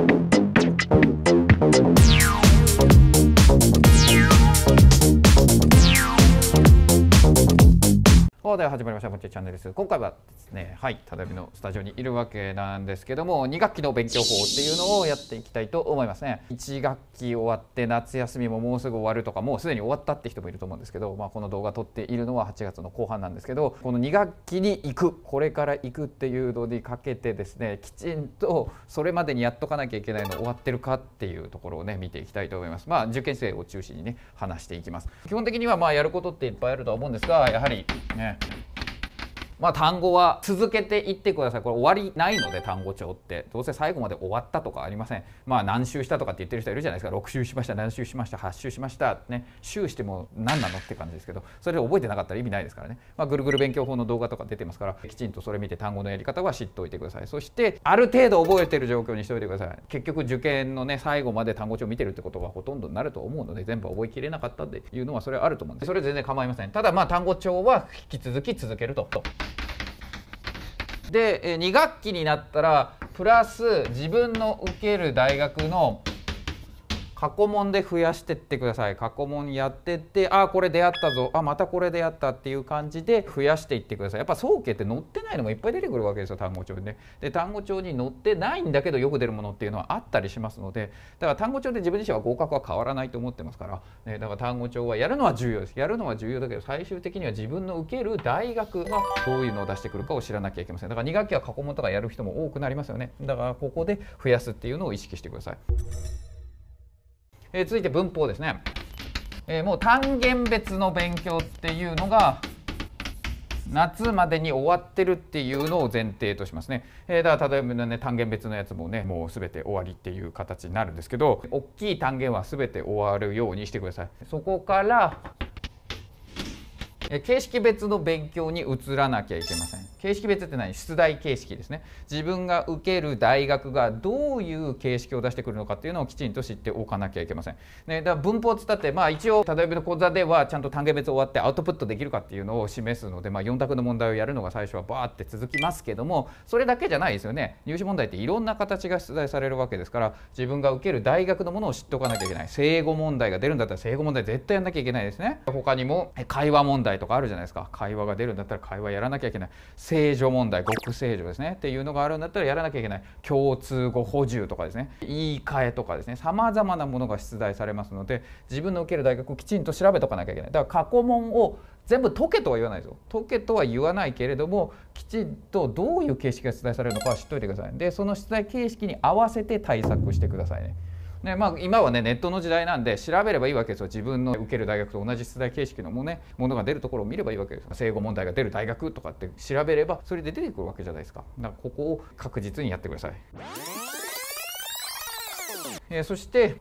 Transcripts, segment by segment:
you では始まりました「もちチャンネル」です今回はですねはい只見のスタジオにいるわけなんですけども2学期の勉強法っていうのをやっていきたいと思いますね1学期終わって夏休みももうすぐ終わるとかもうすでに終わったって人もいると思うんですけど、まあ、この動画撮っているのは8月の後半なんですけどこの2学期に行くこれから行くっていうのにかけてですねきちんとそれまでにやっとかなきゃいけないの終わってるかっていうところをね見ていきたいと思いますまあ受験生を中心にね話していきます基本的にはまあやることっていっぱいあるとは思うんですがやはりねまあ、単語は続けていってくださいこれ終わりないので単語帳ってどうせ最後まで終わったとかありませんまあ何周したとかって言ってる人いるじゃないですか6周しました何周しました8周しましたね周しても何なのって感じですけどそれで覚えてなかったら意味ないですからね、まあ、ぐるぐる勉強法の動画とか出てますからきちんとそれ見て単語のやり方は知っておいてくださいそしてある程度覚えてる状況にしておいてください結局受験のね最後まで単語帳見てるってことはほとんどになると思うので全部覚えきれなかったっていうのはそれはあると思うんでそれ全然構いませんただまあ単語帳は引き続き続けると。で2学期になったらプラス自分の受ける大学の過去問で増やしてってください過去問やってってあこれ出会ったぞあまたこれ出会ったっていう感じで増やしていってくださいやっぱ総計って載ってないのもいっぱい出てくるわけですよ単語帳にねで単語帳に載ってないんだけどよく出るものっていうのはあったりしますのでだから単語帳で自分自身は合格は変わらないと思ってますから、ね、だから単語帳はやるのは重要ですやるのは重要だけど最終的には自分の受ける大学がどういうのを出してくるかを知らなきゃいけませんだから2学期は過去問とかやる人も多くなりますよねだからここで増やすっていうのを意識してください。えー、続いて文法ですね、えー、もう単元別の勉強っていうのが夏までに終わってるっていうのを前提としますね、えー、だから例えばね単元別のやつもねもう全て終わりっていう形になるんですけど大きい単元は全て終わるようにしてくださいそこからえ形式別の勉強に移らなきゃいけません形式別って何出題形式ですね自分が受ける大学がどういう形式を出してくるのかっていうのをきちんと知っておかなきゃいけません、ね、だから文法つったってまあ一応例えばの講座ではちゃんと単元別終わってアウトプットできるかっていうのを示すので、まあ、4択の問題をやるのが最初はバーって続きますけどもそれだけじゃないですよね入試問題っていろんな形が出題されるわけですから自分が受ける大学のものを知っておかなきゃいけない生語問題が出るんだったら生語問題絶対やんなきゃいけないですね他にも会話問題とかあるじゃないですか会話が出るんだったら会話やらなきゃいけない正助問題極正助ですねっていうのがあるんだったらやらなきゃいけない共通語補充とかですね言い換えとかですねさまざまなものが出題されますので自分の受ける大学をきちんと調べとかなきゃいけないだから過去問を全部解けとは言わないですよ解けとは言わないけれどもきちんとどういう形式が出題されるのかは知っといてくださいでその出題形式に合わせて対策してくださいね。ねまあ、今はねネットの時代なんで調べればいいわけですよ自分の受ける大学と同じ出題形式のも,、ね、ものが出るところを見ればいいわけです生後問題が出る大学とかって調べればそれで出てくるわけじゃないですかだからここを確実にやってください、えー、そして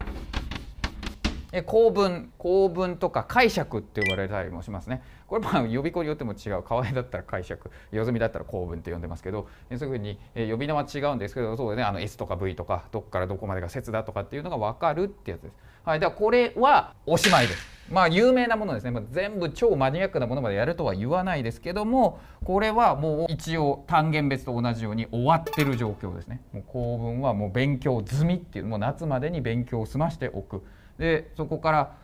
え構文構文とか解釈って呼ばれたりもしますねこれまあ予備校によっても違う河合だったら解釈四隅だったら構文って呼んでますけどそういうふうに呼び名は違うんですけどそうですねあの S とか V とかどこからどこまでが説だとかっていうのが分かるってやつです。はい、ではこれはおしまいです。まあ有名なものですね、まあ、全部超マニアックなものまでやるとは言わないですけどもこれはもう一応単元別と同じように終わってる状況ですねもう公文はもう勉強済みっていうもう夏までに勉強を済ましておくでそこから、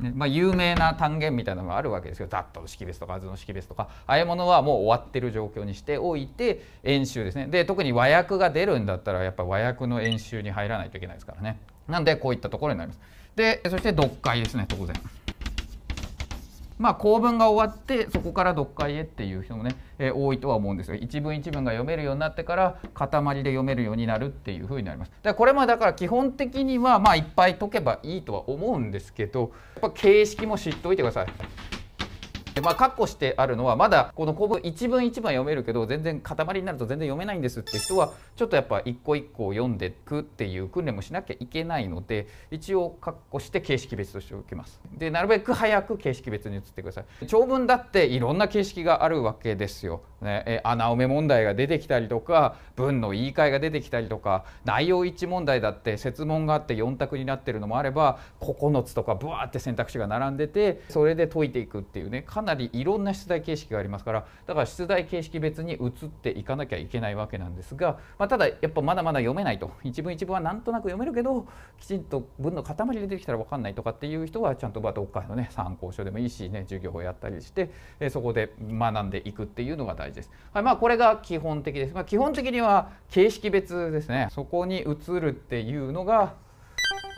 ねまあ、有名な単元みたいなのがあるわけですけど「ダットの式別とか「図の式別とかああいうものはもう終わってる状況にしておいて演習ですねで特に和訳が出るんだったらやっぱ和訳の演習に入らないといけないですからねなんでこういったところになりますでそして読解ですね当然。まあ、公文が終わってそこから読解へっていう人もね、えー、多いとは思うんですが一文一文が読めるようになってから塊で読めるようになるっていうふうになります。だこれもだから基本的にはまあいっぱい解けばいいとは思うんですけどやっぱ形式も知っておいてください。でまあ、括弧してあるのはまだこの構文一文一文読めるけど全然塊になると全然読めないんですって人はちょっとやっぱ一個一個を読んでいくっていう訓練もしなきゃいけないので一応括弧して形式別としておきます。でなるべく早く形式別に移ってください。長文だっていろんな形式があるわけですよ。ね、え穴埋め問題が出てきたりとか文の言い換えが出てきたりとか内容一問題だって設問があって4択になってるのもあれば9つとかブワーって選択肢が並んでてそれで解いていくっていうねかななりいろんな出題形式がありますからだから出題形式別に移っていかなきゃいけないわけなんですが、まあ、ただやっぱまだまだ読めないと一文一文はなんとなく読めるけどきちんと文の塊で出てきたら分かんないとかっていう人はちゃんとどっかのね参考書でもいいしね授業をやったりして、えそこで学んでいくっていうのが大事です。はい、まあこれが基本的です。まあ、基本的には形式別ですね。そこに移るっていうのが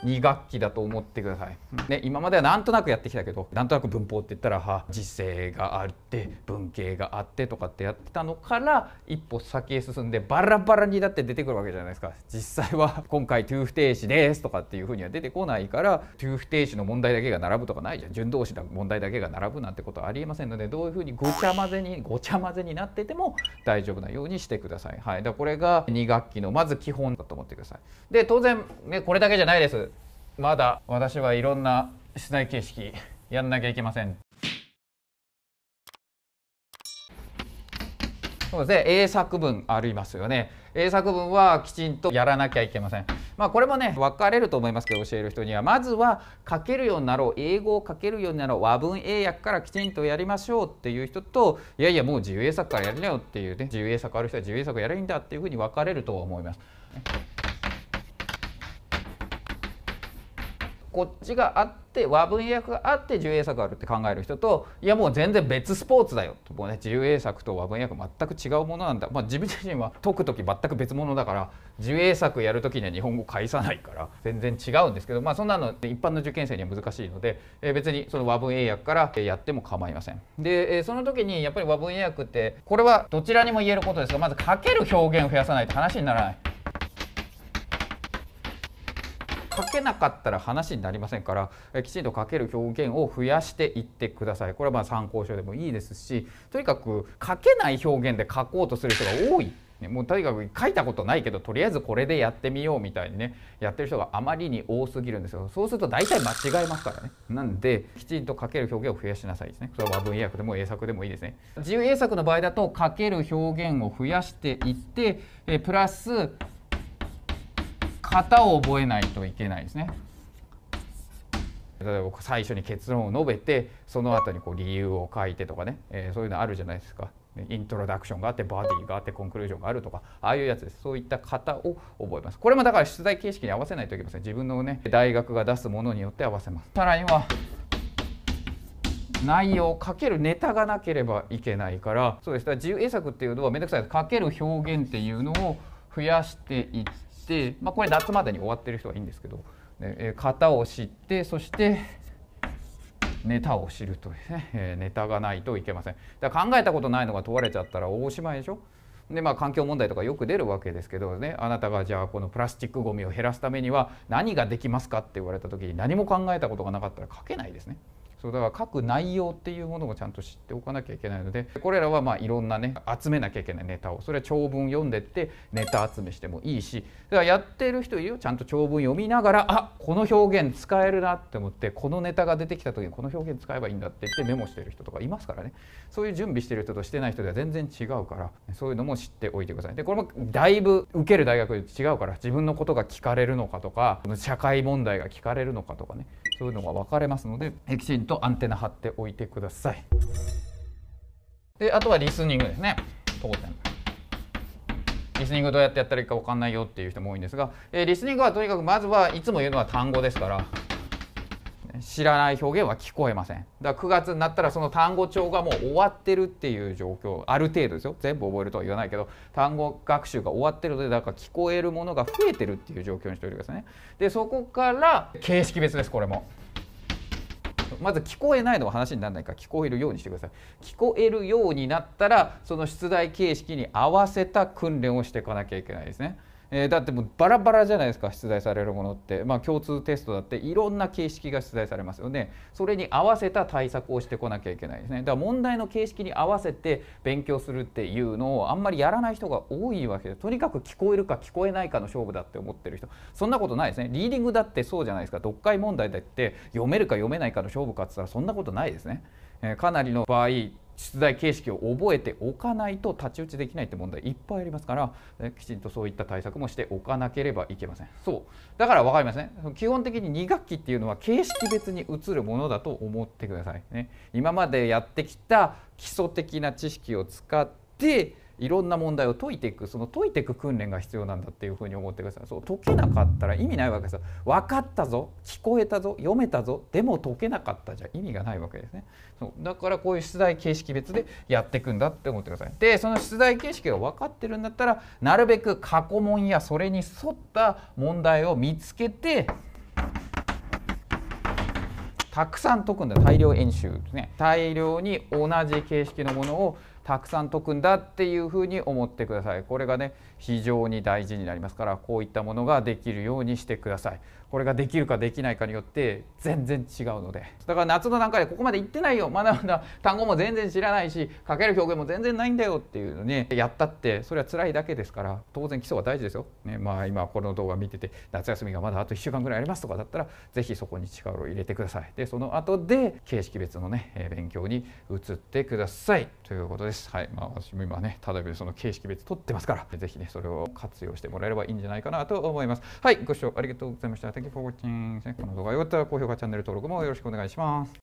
2学期だと思ってください、ね、今まではなんとなくやってきたけどなんとなく文法って言ったらは時勢があって文系があってとかってやってたのから一歩先へ進んでバラバラにだって出てくるわけじゃないですか実際は今回トゥー不定詞ですとかっていうふうには出てこないからトゥー不定詞の問題だけが並ぶとかないじゃん順動詞の問題だけが並ぶなんてことはありえませんのでどういうふうにごちゃ混ぜにごちゃ混ぜになってても大丈夫なようにしてください。はい、だこれが2学期のまず基本だと思ってください。で当然ねこれだけじゃないです。まだ私はいろんな出題形式やんなきゃいけませんそうですね英作文ありますよね英作文はきちんとやらなきゃいけませんまあこれもね分かれると思いますけど教える人にはまずは書けるようになろう英語を書けるようになろう和文英訳からきちんとやりましょうっていう人といやいやもう自由英作からやりなよっていうね自由英作ある人は自由英作やれいいんだっていうふうに分かれると思います。こっちがあって和文訳があって自由英作があるって考える人といやもう全然別スポーツだよもう、ね、自由英作と和文訳全く違うものなんだ、まあ、自分自身は解く時全く別物だから自由英作やる時には日本語返さないから全然違うんですけど、まあ、そんなの一般の受験生には難しいので、え別にその和文英訳からやっても構いません。で、えその時にやっぱり和文英訳ってこれはどちらにも言えることですがまず書ける表現を増やさないと話にならない。書けなかったら話になりませんから、えきちんと書ける表現を増やしていってくださいこれはまあ参考書でもいいですしとにかく書けない表現で書こうとする人が多い。もうとにかく書いたことないけどとりあえずこれでやってみようみたいにねやってる人があまりに多すぎるんですよそうすると大体間違えますからねなんできちんと書ける表現を増やしなさいですねそれは和文英訳でも英作でもいいですね自由英作の場合だと書ける表現を増やしていってえプラス型を覚えないといけないですね。例えば最初に結論を述べてその後にこう理由を書いてとかね、えー、そういうのあるじゃないですかイントロダクションがあってバディがあってコンクルージョンがあるとかああいうやつですそういった型を覚えますこれもだから出題形式に合わせないといけません自分のね大学が出すものによって合わせますさらには内容かけるネタがなければいけないからそうでしたら自由英作っていうのはめんどくさいかける表現っていうのを増やしていって、まあ、これ夏までに終わってる人はいいんですけど、え型を知ってそしてネタを知るとですね、えネタがないといけませんだから考えたことないのが問われちゃったら大しまいでしょでまあ環境問題とかよく出るわけですけどねあなたがじゃあこのプラスチックごみを減らすためには何ができますかって言われた時に何も考えたことがなかったら書けないですね。そうだから書く内容っていうものもちゃんと知っておかなきゃいけないのでこれらはまあいろんなね集めなきゃいけないネタをそれは長文読んでってネタ集めしてもいいしだからやってる人いるよちゃんと長文読みながらあこの表現使えるなって思ってこのネタが出てきた時にこの表現使えばいいんだって言ってメモしてる人とかいますからねそういう準備してる人としてない人では全然違うからそういうのも知っておいてください。でこれもだいぶ受ける大学違うから自分のことが聞かれるのかとか社会問題が聞かれるのかとかねそういうのが分かれますのできちんとアンテナ張っておいてくださいであとはリスニングですね当然リスニングどうやってやったらいいか分かんないよっていう人も多いんですが、えー、リスニングはとにかくまずはいつも言うのは単語ですから知らない表現は聞こえませんだから9月になったらその単語帳がもう終わってるっていう状況ある程度ですよ全部覚えるとは言わないけど単語学習が終わってるのでだから聞こえるものが増えてるっていう状況にしておいてくださいねでそこから形式別ですこれもまず聞こえないのは話にならないから聞こえるようにしてください聞こえるようになったらその出題形式に合わせた訓練をしていかなきゃいけないですねえー、だってもうバラバラじゃないですか出題されるものって、まあ、共通テストだっていろんな形式が出題されますよねそれに合わせた対策をしてこなきゃいけないですねだから問題の形式に合わせて勉強するっていうのをあんまりやらない人が多いわけでとにかく聞こえるか聞こえないかの勝負だって思ってる人そんなことないですねリーディングだってそうじゃないですか読解問題だって読めるか読めないかの勝負かっつったらそんなことないですね。かなりの場合出題形式を覚えておかないと太刀打ちできないって問題いっぱいありますからきちんとそういった対策もしておかなければいけませんそうだから分かりますね基本的に2学期っていうのは形式別に移るものだと思ってくださいね今までやってきた基礎的な知識を使っていろんな問題を解いていくその解いていく訓練が必要なんだっていうふうに思ってくださいそう解けなかったら意味ないわけですよ分かったぞ聞こえたぞ読めたぞでも解けなかったじゃ意味がないわけですねそうだからこういう出題形式別でやっていくんだって思ってくださいでその出題形式が分かってるんだったらなるべく過去問やそれに沿った問題を見つけてたくさん解くんだ大量演習ですね大量に同じ形式のものをたくさん解くんだっていうふうに思ってくださいこれがね非常に大事になりますからこういったものができるようにしてくださいこれができるかできないかによって全然違うのでだから夏の段階でここまで行ってないよまだまだ単語も全然知らないし書ける表現も全然ないんだよっていうのにやったってそれは辛いだけですから当然基礎は大事ですよ、ね、まあ今この動画見てて夏休みがまだあと1週間ぐらいありますとかだったら是非そこに力を入れてくださいでその後で形式別のね勉強に移ってくださいということですはいまあ私も今ねただでその形式別取ってますから是非ねそれを活用してもらえればいいんじゃないかなと思いますはいご視聴ありがとうございました的フォーチンセの動画が良かったら高評価、チャンネル登録もよろしくお願いします。